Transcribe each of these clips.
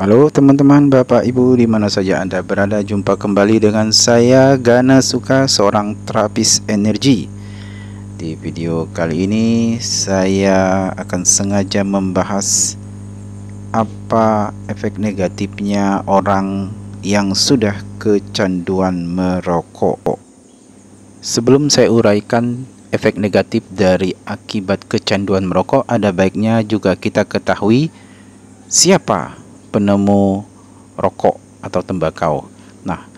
Halo teman-teman, Bapak Ibu dimana saja Anda berada Jumpa kembali dengan saya Gana Suka seorang terapis energi Di video kali ini saya akan sengaja membahas Apa efek negatifnya orang yang sudah kecanduan merokok Sebelum saya uraikan efek negatif dari akibat kecanduan merokok Ada baiknya juga kita ketahui Siapa penemu rokok atau tembakau. Nah,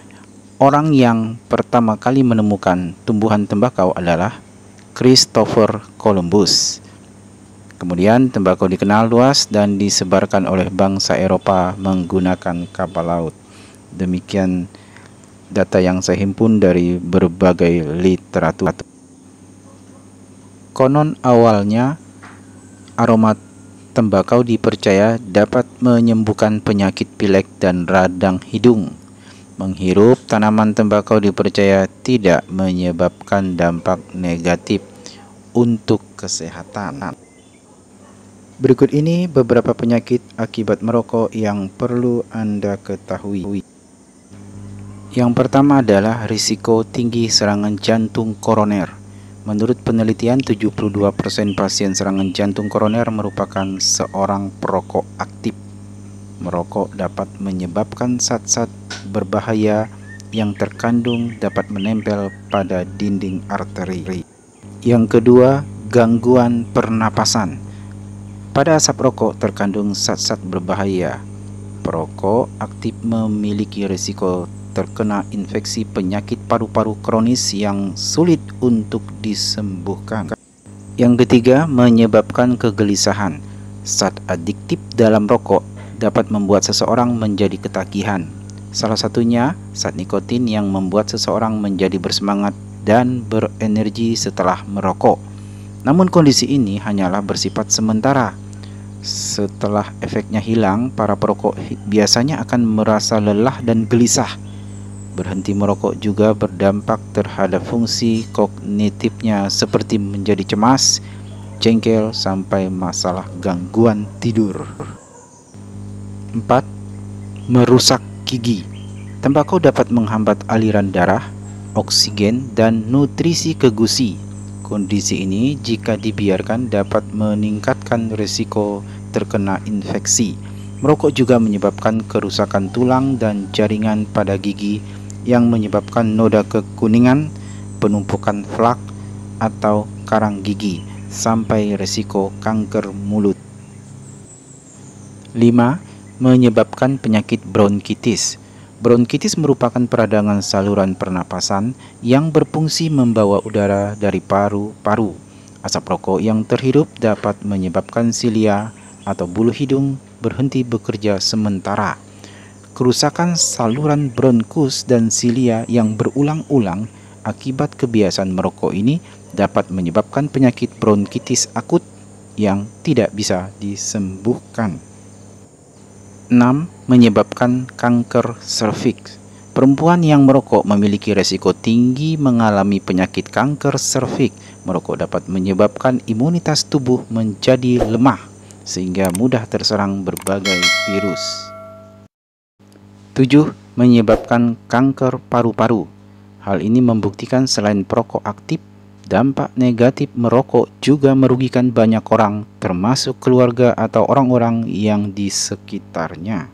orang yang pertama kali menemukan tumbuhan tembakau adalah Christopher Columbus. Kemudian tembakau dikenal luas dan disebarkan oleh bangsa Eropa menggunakan kapal laut. Demikian data yang saya himpun dari berbagai literatur. Konon awalnya aroma tembakau dipercaya dapat menyembuhkan penyakit pilek dan radang hidung. Menghirup tanaman tembakau dipercaya tidak menyebabkan dampak negatif untuk kesehatan. Berikut ini beberapa penyakit akibat merokok yang perlu Anda ketahui. Yang pertama adalah risiko tinggi serangan jantung koroner. Menurut penelitian, 72% pasien serangan jantung koroner merupakan seorang perokok aktif. Merokok dapat menyebabkan zat-zat berbahaya yang terkandung dapat menempel pada dinding arteri. Yang kedua, gangguan pernapasan. Pada asap rokok terkandung zat-zat berbahaya. Perokok aktif memiliki risiko terkena infeksi penyakit paru-paru kronis yang sulit untuk disembuhkan. Yang ketiga, menyebabkan kegelisahan. Saat adiktif dalam rokok dapat membuat seseorang menjadi ketagihan. Salah satunya saat nikotin yang membuat seseorang menjadi bersemangat dan berenergi setelah merokok. Namun kondisi ini hanyalah bersifat sementara. Setelah efeknya hilang, para perokok biasanya akan merasa lelah dan gelisah. Berhenti merokok juga berdampak terhadap fungsi kognitifnya seperti menjadi cemas, jengkel, sampai masalah gangguan tidur. 4. Merusak gigi. Tembakau dapat menghambat aliran darah, oksigen, dan nutrisi ke gusi. Kondisi ini jika dibiarkan dapat meningkatkan risiko terkena infeksi. Merokok juga menyebabkan kerusakan tulang dan jaringan pada gigi yang menyebabkan noda kekuningan, penumpukan flak atau karang gigi sampai resiko kanker mulut. 5. Menyebabkan penyakit bronkitis. Bronkitis merupakan peradangan saluran pernapasan yang berfungsi membawa udara dari paru-paru. Asap rokok yang terhirup dapat menyebabkan silia atau bulu hidung berhenti bekerja sementara kerusakan saluran bronkus dan silia yang berulang-ulang akibat kebiasaan merokok ini dapat menyebabkan penyakit bronkitis akut yang tidak bisa disembuhkan. 6. Menyebabkan kanker serviks. Perempuan yang merokok memiliki resiko tinggi mengalami penyakit kanker serviks. Merokok dapat menyebabkan imunitas tubuh menjadi lemah sehingga mudah terserang berbagai virus. 7. Menyebabkan kanker paru-paru. Hal ini membuktikan selain perokok aktif, dampak negatif merokok juga merugikan banyak orang, termasuk keluarga atau orang-orang yang di sekitarnya.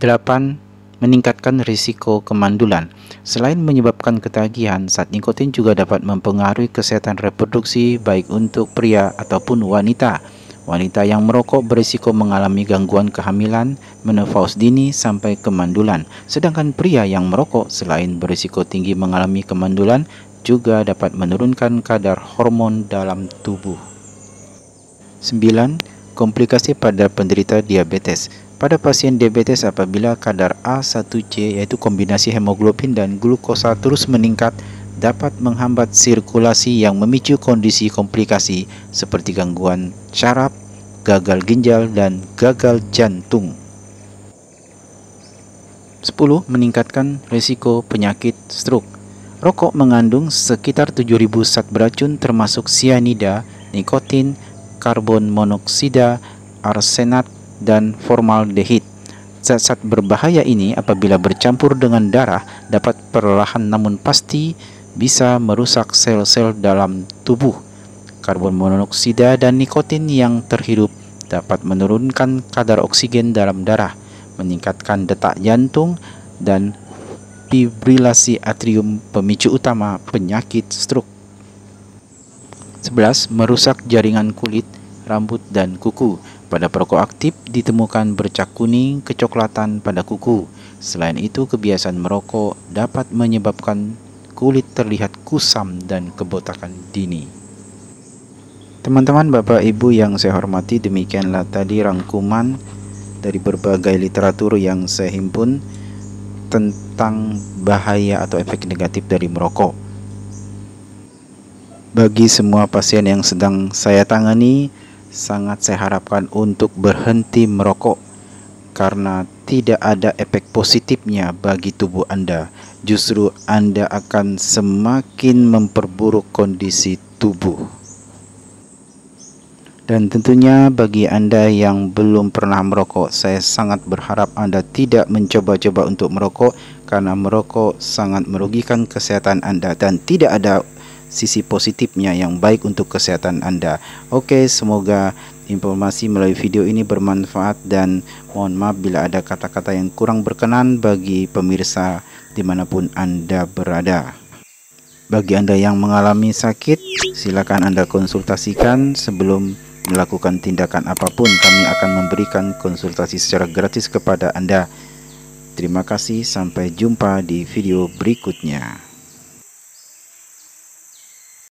8 meningkatkan risiko kemandulan. Selain menyebabkan ketagihan, saat nikotin juga dapat mempengaruhi kesehatan reproduksi baik untuk pria ataupun wanita. Wanita yang merokok berisiko mengalami gangguan kehamilan, menopause dini, sampai kemandulan. Sedangkan pria yang merokok selain berisiko tinggi mengalami kemandulan, juga dapat menurunkan kadar hormon dalam tubuh. 9. Komplikasi pada penderita diabetes pada pasien diabetes apabila kadar A1C yaitu kombinasi hemoglobin dan glukosa terus meningkat dapat menghambat sirkulasi yang memicu kondisi komplikasi seperti gangguan syaraf, gagal ginjal, dan gagal jantung. 10. Meningkatkan risiko penyakit stroke Rokok mengandung sekitar 7.000 zat beracun termasuk sianida, nikotin, karbon monoksida, arsenat, dan formaldehid. Zat-zat berbahaya ini apabila bercampur dengan darah dapat perlahan namun pasti bisa merusak sel-sel dalam tubuh. Karbon monoksida dan nikotin yang terhirup dapat menurunkan kadar oksigen dalam darah, meningkatkan detak jantung, dan fibrilasi atrium pemicu utama penyakit stroke. 11. Merusak jaringan kulit, rambut, dan kuku. Pada perokok aktif ditemukan bercak kuning kecoklatan pada kuku. Selain itu, kebiasaan merokok dapat menyebabkan kulit terlihat kusam dan kebotakan dini. Teman-teman Bapak Ibu yang saya hormati, demikianlah tadi rangkuman dari berbagai literatur yang saya himpun tentang bahaya atau efek negatif dari merokok. Bagi semua pasien yang sedang saya tangani, sangat saya harapkan untuk berhenti merokok karena tidak ada efek positifnya bagi tubuh Anda. Justru Anda akan semakin memperburuk kondisi tubuh. Dan tentunya bagi Anda yang belum pernah merokok, saya sangat berharap Anda tidak mencoba-coba untuk merokok karena merokok sangat merugikan kesehatan Anda dan tidak ada sisi positifnya yang baik untuk kesehatan Anda. Oke, semoga informasi melalui video ini bermanfaat dan mohon maaf bila ada kata-kata yang kurang berkenan bagi pemirsa dimanapun Anda berada. Bagi Anda yang mengalami sakit, silakan Anda konsultasikan sebelum melakukan tindakan apapun. Kami akan memberikan konsultasi secara gratis kepada Anda. Terima kasih, sampai jumpa di video berikutnya.